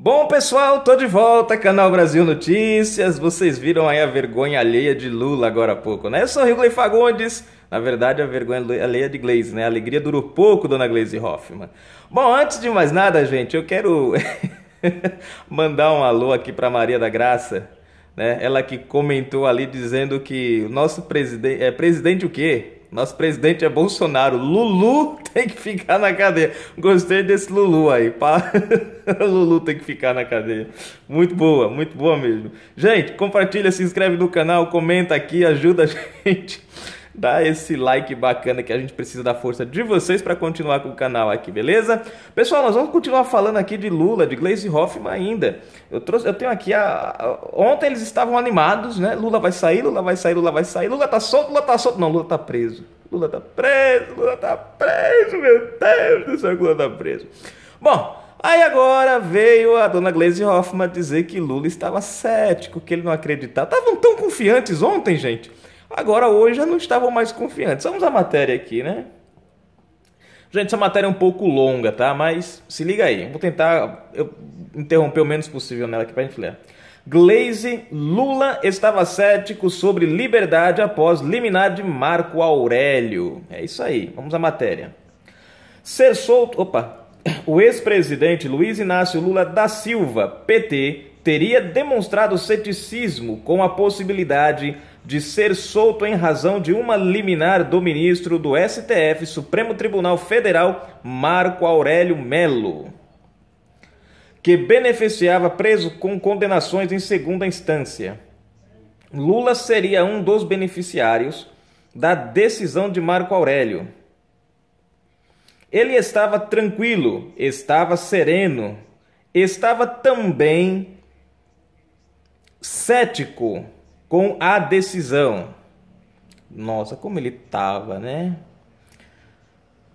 Bom, pessoal, tô de volta, Canal Brasil Notícias. Vocês viram aí a vergonha alheia de Lula agora há pouco, né? Eu sou Rio Fagundes. Na verdade, a vergonha alheia de Glaze, né? A alegria durou pouco, dona Glaze Hoffman. Bom, antes de mais nada, gente, eu quero mandar um alô aqui para Maria da Graça, né? Ela que comentou ali dizendo que o nosso presidente é presidente o quê? Nosso presidente é Bolsonaro. Lulu tem que ficar na cadeia. Gostei desse Lulu aí. Pá. Lulu tem que ficar na cadeia. Muito boa, muito boa mesmo. Gente, compartilha, se inscreve no canal, comenta aqui, ajuda a gente dá esse like bacana que a gente precisa da força de vocês para continuar com o canal aqui, beleza? Pessoal, nós vamos continuar falando aqui de Lula, de Glaze Hoffman ainda. Eu, trouxe, eu tenho aqui a, a, Ontem eles estavam animados, né? Lula vai sair, Lula vai sair, Lula vai sair. Lula tá solto, Lula tá solto. Não, Lula tá preso. Lula tá preso, Lula tá preso, meu Deus do céu, Lula tá preso. Bom, Aí agora veio a dona Glaze Hoffmann dizer que Lula estava cético, que ele não acreditava. Estavam tão confiantes ontem, gente. Agora, hoje já não estavam mais confiantes. Vamos à matéria aqui, né? Gente, essa matéria é um pouco longa, tá? Mas se liga aí. Vou tentar interromper o menos possível nela aqui pra gente ler. Glaze, Lula estava cético sobre liberdade após liminar de Marco Aurélio. É isso aí. Vamos à matéria. Ser solto. Opa! O ex-presidente Luiz Inácio Lula da Silva, PT, teria demonstrado ceticismo com a possibilidade de ser solto em razão de uma liminar do ministro do STF, Supremo Tribunal Federal, Marco Aurélio Melo, que beneficiava preso com condenações em segunda instância. Lula seria um dos beneficiários da decisão de Marco Aurélio. Ele estava tranquilo, estava sereno, estava também cético com a decisão. Nossa, como ele tava, né?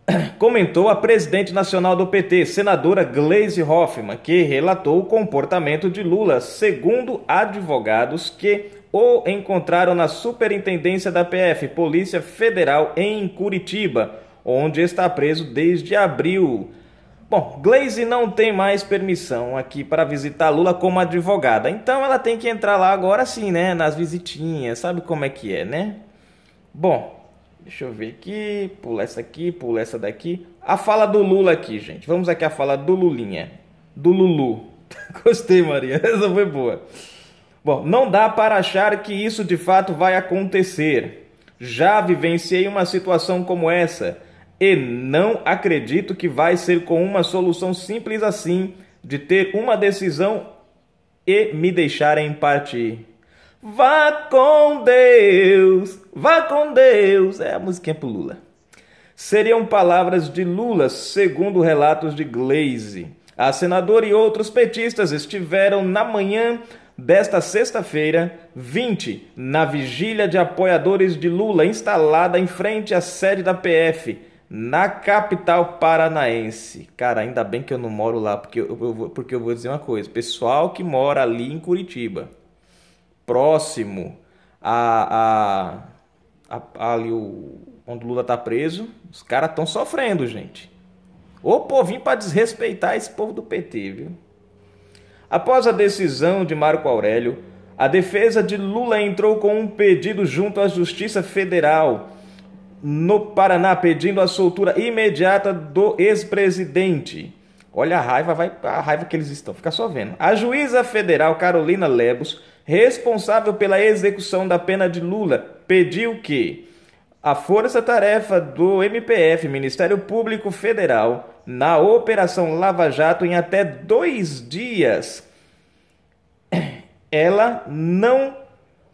Comentou a presidente nacional do PT, senadora Gleise Hoffmann, que relatou o comportamento de Lula, segundo advogados que o encontraram na Superintendência da PF, Polícia Federal, em Curitiba, onde está preso desde abril. Bom, Glaze não tem mais permissão aqui para visitar Lula como advogada. Então ela tem que entrar lá agora sim, né? Nas visitinhas, sabe como é que é, né? Bom, deixa eu ver aqui, pula essa aqui, pula essa daqui. A fala do Lula aqui, gente. Vamos aqui a fala do Lulinha, do Lulu. Gostei, Maria. Essa foi boa. Bom, não dá para achar que isso de fato vai acontecer. Já vivenciei uma situação como essa e não acredito que vai ser com uma solução simples assim de ter uma decisão e me deixarem partir. Vá com Deus, vá com Deus. É a musiquinha pro Lula. Seriam palavras de Lula, segundo relatos de Glaze. A senadora e outros petistas estiveram na manhã desta sexta-feira, 20, na vigília de apoiadores de Lula, instalada em frente à sede da PF na capital paranaense. Cara, ainda bem que eu não moro lá, porque eu, eu vou, porque eu vou dizer uma coisa. Pessoal que mora ali em Curitiba, próximo a, a, a, a ali o, onde o Lula tá preso, os caras estão sofrendo, gente. O povinho para desrespeitar esse povo do PT, viu? Após a decisão de Marco Aurélio, a defesa de Lula entrou com um pedido junto à Justiça Federal no Paraná, pedindo a soltura imediata do ex-presidente. Olha a raiva, vai a raiva que eles estão, fica só vendo. A juíza federal Carolina Lebos, responsável pela execução da pena de Lula, pediu que a força-tarefa do MPF, Ministério Público Federal, na Operação Lava Jato, em até dois dias, ela não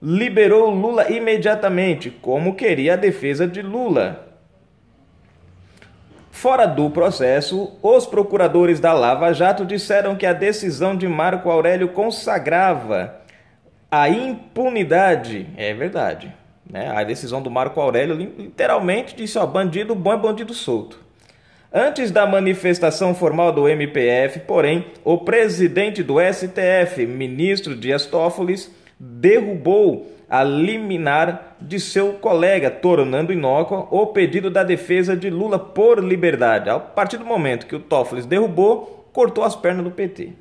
liberou Lula imediatamente, como queria a defesa de Lula. Fora do processo, os procuradores da Lava Jato disseram que a decisão de Marco Aurélio consagrava a impunidade. É verdade. Né? A decisão do Marco Aurélio literalmente disse: ó, bandido bom é bandido solto. Antes da manifestação formal do MPF, porém, o presidente do STF, ministro Dias Toffoli, derrubou a liminar de seu colega, tornando inócuo o pedido da defesa de Lula por liberdade. A partir do momento que o Toffoli derrubou, cortou as pernas do PT.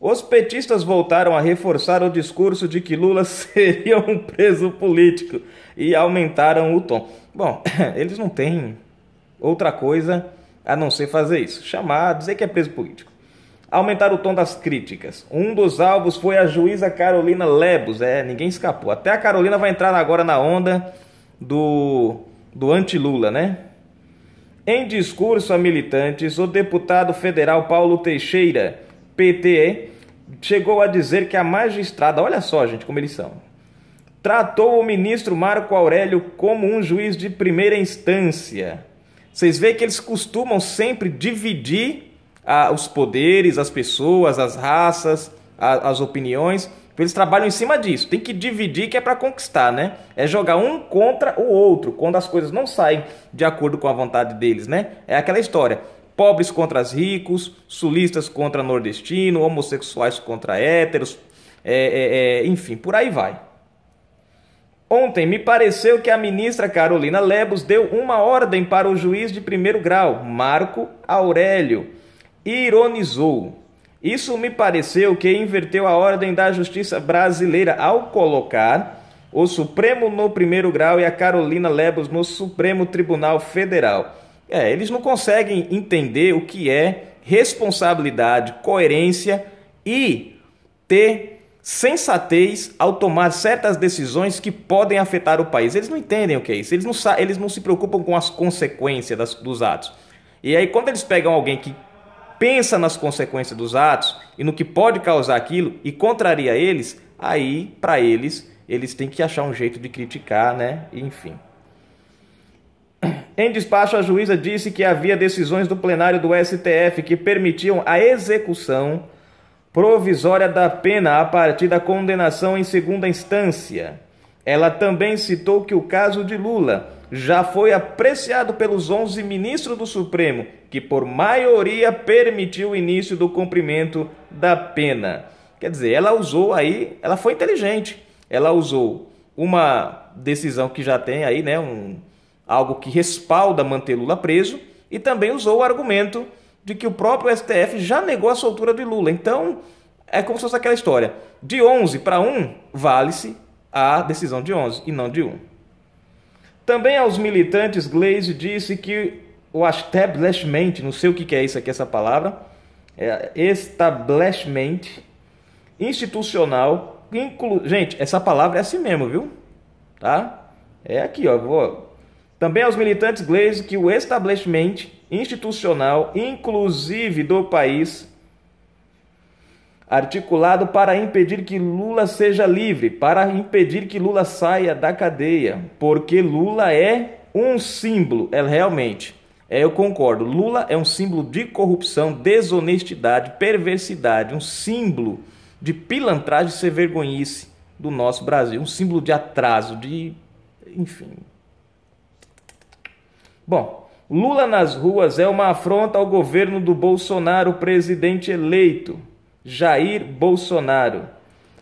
Os petistas voltaram a reforçar o discurso de que Lula seria um preso político e aumentaram o tom. Bom, eles não têm outra coisa a não ser fazer isso, chamar, dizer que é preso político aumentar o tom das críticas. Um dos alvos foi a juíza Carolina Lebos. É, ninguém escapou. Até a Carolina vai entrar agora na onda do, do anti-Lula, né? Em discurso a militantes, o deputado federal Paulo Teixeira, PTE, chegou a dizer que a magistrada, olha só, gente, como eles são, tratou o ministro Marco Aurélio como um juiz de primeira instância. Vocês veem que eles costumam sempre dividir ah, os poderes, as pessoas, as raças, a, as opiniões. Eles trabalham em cima disso. Tem que dividir que é para conquistar, né? É jogar um contra o outro quando as coisas não saem de acordo com a vontade deles, né? É aquela história. Pobres contra os ricos, sulistas contra nordestino, homossexuais contra héteros, é, é, é, enfim, por aí vai. Ontem me pareceu que a ministra Carolina Lebos deu uma ordem para o juiz de primeiro grau, Marco Aurélio ironizou. Isso me pareceu que inverteu a ordem da justiça brasileira ao colocar o Supremo no primeiro grau e a Carolina Lebos no Supremo Tribunal Federal. É, eles não conseguem entender o que é responsabilidade, coerência e ter sensatez ao tomar certas decisões que podem afetar o país. Eles não entendem o que é isso, eles não, eles não se preocupam com as consequências das, dos atos. E aí, quando eles pegam alguém que pensa nas consequências dos atos e no que pode causar aquilo e contraria eles, aí, para eles, eles têm que achar um jeito de criticar, né? Enfim. Em despacho, a juíza disse que havia decisões do plenário do STF que permitiam a execução provisória da pena a partir da condenação em segunda instância. Ela também citou que o caso de Lula já foi apreciado pelos 11 ministros do Supremo, que por maioria permitiu o início do cumprimento da pena. Quer dizer, ela usou aí, ela foi inteligente. Ela usou uma decisão que já tem aí, né, um algo que respalda manter Lula preso e também usou o argumento de que o próprio STF já negou a soltura de Lula. Então, é como se fosse aquela história. De 11 para 1, vale-se a decisão de 11 e não de 1. Também aos militantes, Glaze disse que o establishment, não sei o que é isso aqui, essa palavra, é establishment institucional. Inclu... Gente, essa palavra é assim mesmo, viu? Tá? É aqui, ó. Vou... Também aos militantes Glaze que o establishment institucional, inclusive do país, articulado para impedir que Lula seja livre, para impedir que Lula saia da cadeia, porque Lula é um símbolo, é realmente. É, eu concordo. Lula é um símbolo de corrupção, desonestidade, perversidade, um símbolo de pilantragem e vergonhice do nosso Brasil, um símbolo de atraso, de enfim. Bom, Lula nas ruas é uma afronta ao governo do Bolsonaro, presidente eleito. Jair Bolsonaro.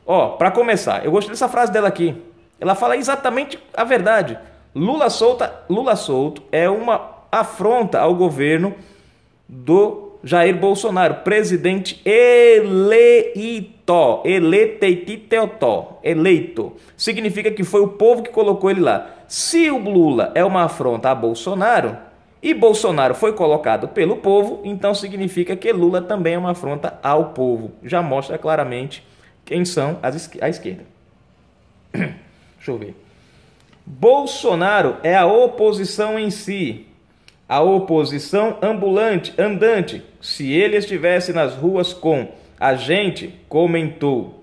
Ó, para começar, eu gostei dessa frase dela aqui. Ela fala exatamente a verdade. Lula solta, Lula solto é uma afronta ao governo do Jair Bolsonaro, presidente eleito, eleiteititeotó, eleito. Significa que foi o povo que colocou ele lá. Se o Lula é uma afronta a Bolsonaro, e Bolsonaro foi colocado pelo povo, então significa que Lula também é uma afronta ao povo. Já mostra claramente quem são as, a esquerda. Deixa eu ver. Bolsonaro é a oposição em si, a oposição ambulante, andante, se ele estivesse nas ruas com a gente, comentou.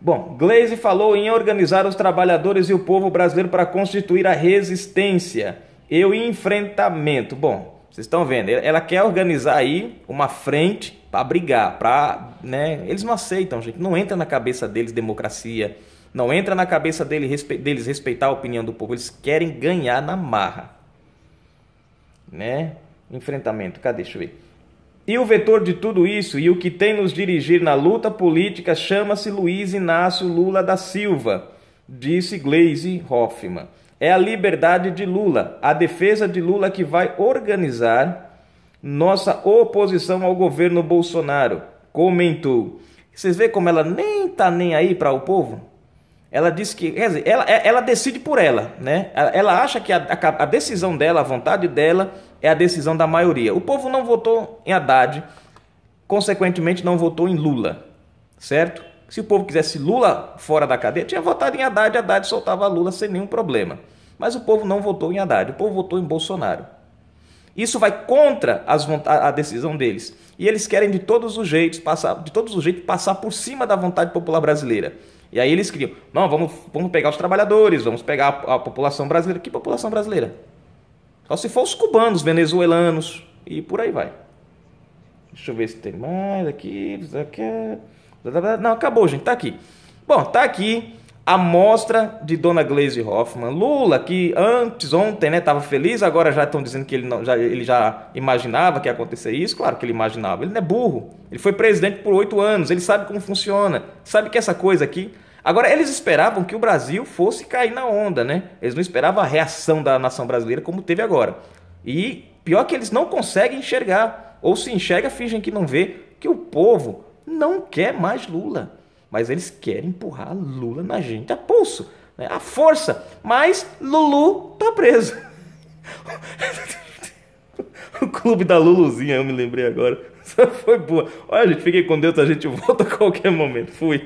Bom, Glaze falou em organizar os trabalhadores e o povo brasileiro para constituir a resistência eu enfrentamento, bom, vocês estão vendo, ela quer organizar aí uma frente para brigar, para, né? Eles não aceitam, gente, não entra na cabeça deles democracia, não entra na cabeça deles respeitar a opinião do povo, eles querem ganhar na marra. Né? Enfrentamento, cadê? Deixa eu ver. E o vetor de tudo isso e o que tem nos dirigir na luta política chama-se Luiz Inácio Lula da Silva, disse Gleisi Hoffmann. É a liberdade de Lula, a defesa de Lula que vai organizar nossa oposição ao governo Bolsonaro, comentou. Vocês vê como ela nem tá nem aí para o povo? Ela diz que, quer dizer, ela, é, ela decide por ela, né? Ela, ela acha que a, a, a decisão dela, a vontade dela, é a decisão da maioria. O povo não votou em Haddad, consequentemente não votou em Lula, certo? Se o povo quisesse Lula fora da cadeia, tinha votado em Haddad, Haddad soltava Lula sem nenhum problema. Mas o povo não votou em Haddad, o povo votou em Bolsonaro. Isso vai contra a decisão deles. E eles querem de todos os jeitos passar, de todos os jeitos passar por cima da vontade popular brasileira. E aí eles criam, não, vamos, vamos pegar os trabalhadores, vamos pegar a, a população brasileira. Que população brasileira? Só se for os cubanos, venezuelanos e por aí vai. Deixa eu ver se tem mais aqui. aqui. Não, acabou, gente, tá aqui. Bom, tá aqui a mostra de Dona Glaze Hoffman. Lula, que antes, ontem, né, tava feliz, agora já estão dizendo que ele, não, já, ele já imaginava que ia acontecer isso. Claro que ele imaginava. Ele não é burro. Ele foi presidente por oito anos, ele sabe como funciona, sabe que essa coisa aqui. Agora, eles esperavam que o Brasil fosse cair na onda, né? Eles não esperavam a reação da nação brasileira como teve agora. E pior que eles não conseguem enxergar, ou se enxerga, fingem que não vê, que o povo não quer mais Lula. Mas eles querem empurrar Lula na gente a pulso, né? a força. Mas Lulu tá preso. o clube da Luluzinha, eu me lembrei agora. foi boa. Olha, gente, fiquei com Deus, a gente volta a qualquer momento. Fui.